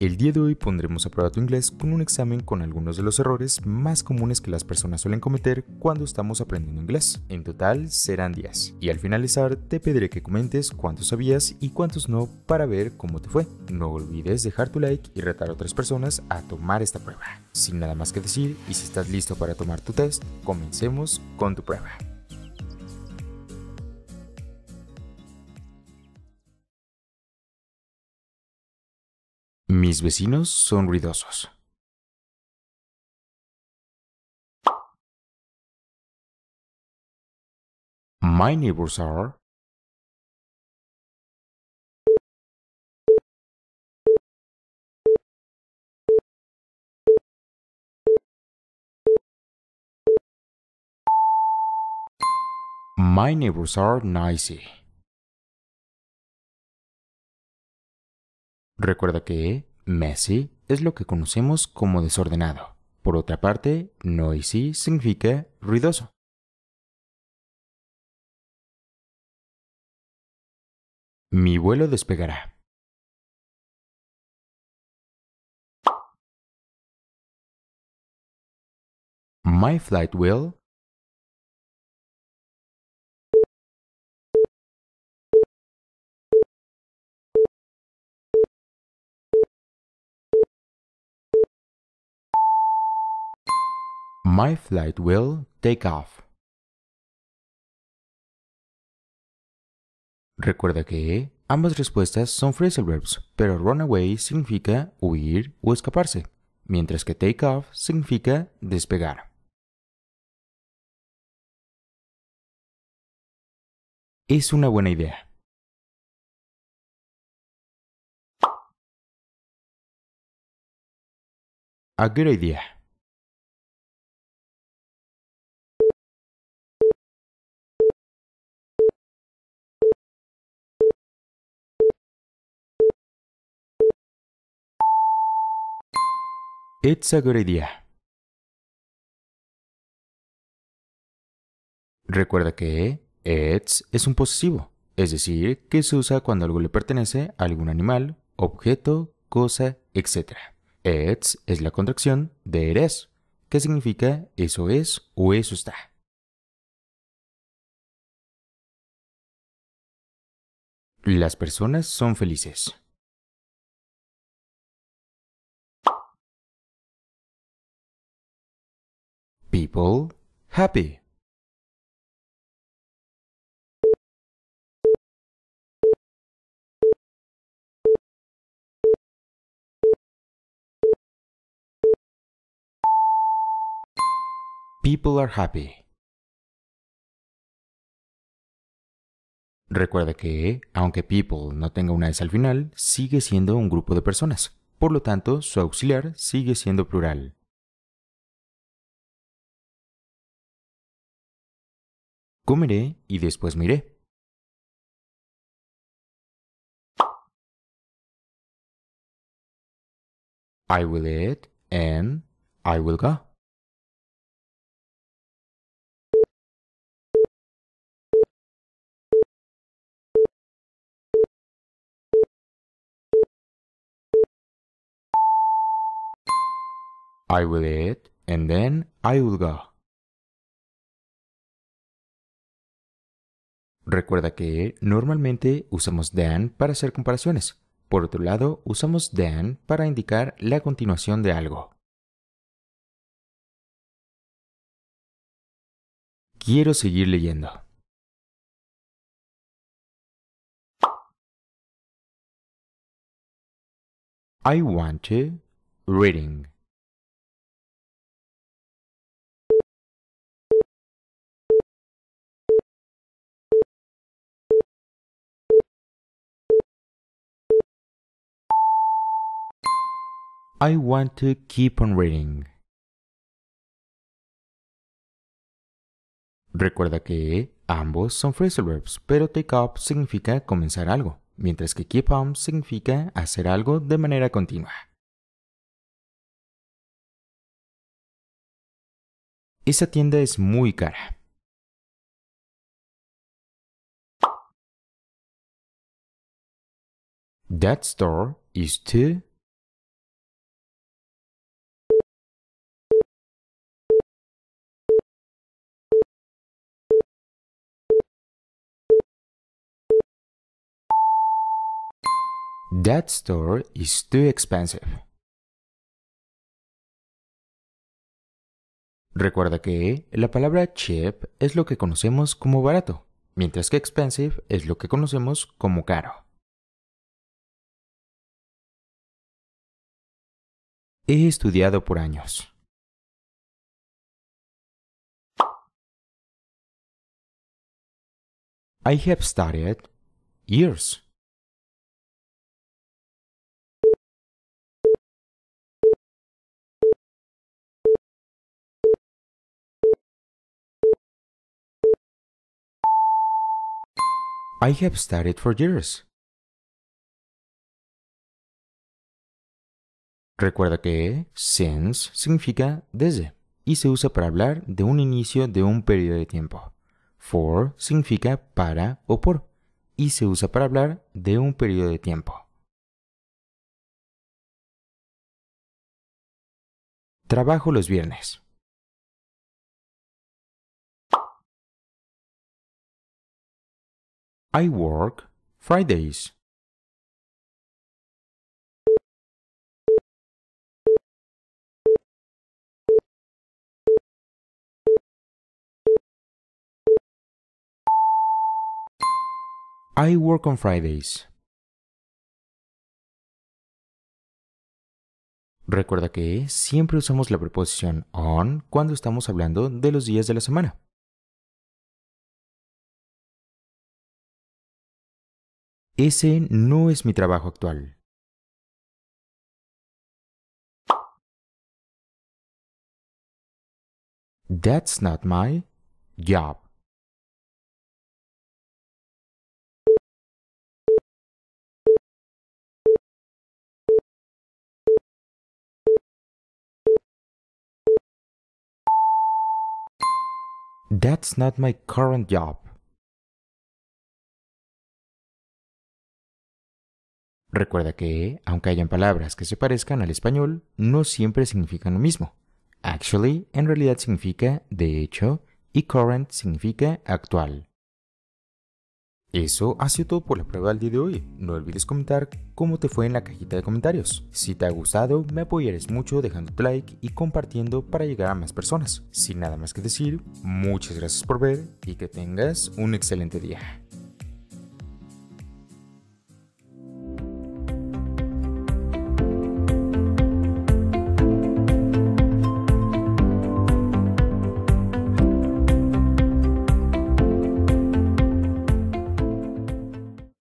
El día de hoy pondremos a prueba tu inglés con un examen con algunos de los errores más comunes que las personas suelen cometer cuando estamos aprendiendo inglés. En total serán 10. Y al finalizar te pediré que comentes cuántos sabías y cuántos no para ver cómo te fue. No olvides dejar tu like y retar a otras personas a tomar esta prueba. Sin nada más que decir y si estás listo para tomar tu test, comencemos con tu prueba. Mis vecinos son ruidosos. My neighbors are. My neighbors are noisy. Recuerda que Messy es lo que conocemos como desordenado. Por otra parte, noisy significa ruidoso. Mi vuelo despegará. My flight will My flight will take off. Recuerda que ambas respuestas son phrasal verbs, pero run away significa huir o escaparse, mientras que take off significa despegar. Es una buena idea. A good idea. Recuerda que ets es un posesivo, es decir, que se usa cuando algo le pertenece a algún animal, objeto, cosa, etc. Ets es la contracción de eres, que significa eso es o eso está. Las personas son felices. people happy. People are happy. Recuerda que, aunque people no tenga una S al final, sigue siendo un grupo de personas. Por lo tanto, su auxiliar sigue siendo plural. Comeré y después me I will eat and I will go. I will eat and then I will go. Recuerda que normalmente usamos than para hacer comparaciones. Por otro lado, usamos than para indicar la continuación de algo. Quiero seguir leyendo. I want to reading. I want to keep on reading. Recuerda que ambos son phrasal verbs, pero take up significa comenzar algo, mientras que keep on significa hacer algo de manera continua. Esa tienda es muy cara. That store is too That store is too expensive. Recuerda que la palabra cheap es lo que conocemos como barato, mientras que expensive es lo que conocemos como caro. He estudiado por años. I have studied years. I have studied for years. Recuerda que since significa desde y se usa para hablar de un inicio de un periodo de tiempo. For significa para o por y se usa para hablar de un periodo de tiempo. Trabajo los viernes. I work Fridays. I work on Fridays. Recuerda que siempre usamos la preposición on cuando estamos hablando de los días de la semana. Ese no es mi trabajo actual. That's not my job. That's not my current job. Recuerda que, aunque hayan palabras que se parezcan al español, no siempre significan lo mismo. Actually en realidad significa de hecho y current significa actual. Eso ha sido todo por la prueba del día de hoy. No olvides comentar cómo te fue en la cajita de comentarios. Si te ha gustado, me apoyarás mucho dejando tu like y compartiendo para llegar a más personas. Sin nada más que decir, muchas gracias por ver y que tengas un excelente día.